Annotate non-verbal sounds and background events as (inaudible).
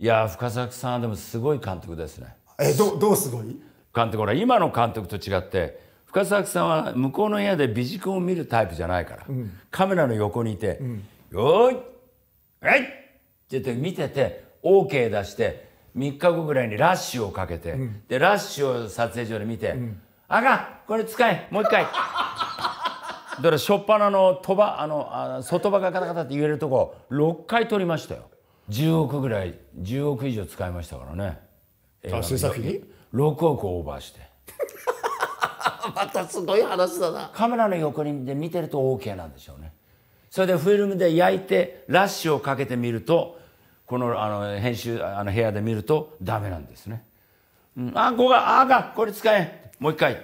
いや深作さんでもすごい監督ですねえどどうすごい監督ほら今の監督と違って深作さんは向こうの部屋で美術を見るタイプじゃないから、うん、カメラの横にいて「うん、よーいえい!」って言って見てて OK 出して3日後ぐらいにラッシュをかけて、うん、でラッシュを撮影所で見て「あかんこれ使えもう一回」だから初っぱなの飛ばあのあ外場がカタカタって言えるとこ6回撮りましたよ。10億ぐらい10億以上使いましたからねあ制作費6億オーバーして (laughs) またすごい話だなカメラの横にで見てると OK なんでしょうねそれでフィルムで焼いてラッシュをかけてみるとこのあの編集あの部屋で見るとダメなんですね、うん、あここがあがこれ使えもう一回